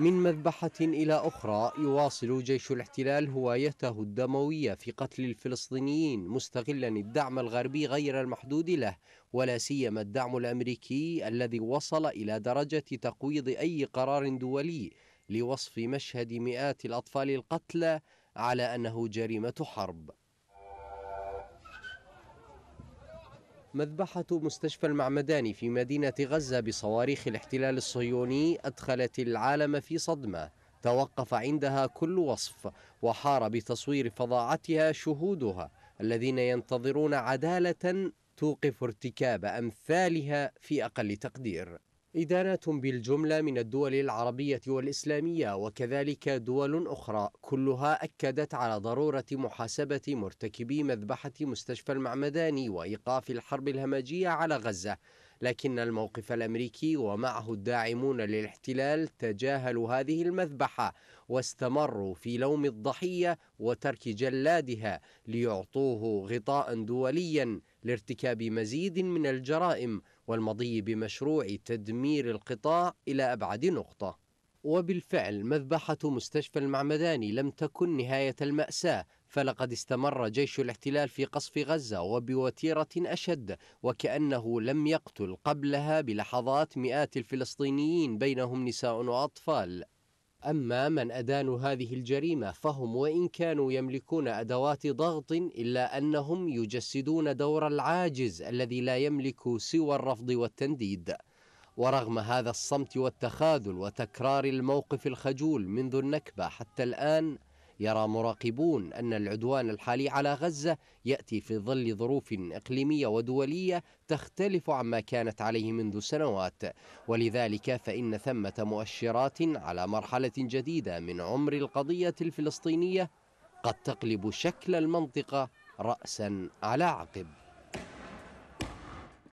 من مذبحة إلى أخرى يواصل جيش الاحتلال هوايته الدموية في قتل الفلسطينيين مستغلا الدعم الغربي غير المحدود له ولا سيما الدعم الأمريكي الذي وصل إلى درجة تقويض أي قرار دولي لوصف مشهد مئات الأطفال القتلى على أنه جريمة حرب مذبحة مستشفى المعمداني في مدينة غزة بصواريخ الاحتلال الصهيوني أدخلت العالم في صدمة توقف عندها كل وصف وحار بتصوير فظاعتها شهودها الذين ينتظرون عدالة توقف ارتكاب أمثالها في أقل تقدير إدارات بالجملة من الدول العربية والإسلامية وكذلك دول أخرى كلها أكدت على ضرورة محاسبة مرتكبي مذبحة مستشفى المعمداني وإيقاف الحرب الهمجية على غزة لكن الموقف الامريكي ومعه الداعمون للاحتلال تجاهلوا هذه المذبحه واستمروا في لوم الضحيه وترك جلادها ليعطوه غطاء دوليا لارتكاب مزيد من الجرائم والمضي بمشروع تدمير القطاع الى ابعد نقطه وبالفعل مذبحة مستشفى المعمداني لم تكن نهاية المأساة فلقد استمر جيش الاحتلال في قصف غزة وبوتيرة أشد وكأنه لم يقتل قبلها بلحظات مئات الفلسطينيين بينهم نساء وأطفال أما من أدانوا هذه الجريمة فهم وإن كانوا يملكون أدوات ضغط إلا أنهم يجسدون دور العاجز الذي لا يملك سوى الرفض والتنديد ورغم هذا الصمت والتخاذل وتكرار الموقف الخجول منذ النكبة حتى الآن يرى مراقبون أن العدوان الحالي على غزة يأتي في ظل ظروف إقليمية ودولية تختلف عما كانت عليه منذ سنوات ولذلك فإن ثمة مؤشرات على مرحلة جديدة من عمر القضية الفلسطينية قد تقلب شكل المنطقة رأسا على عقب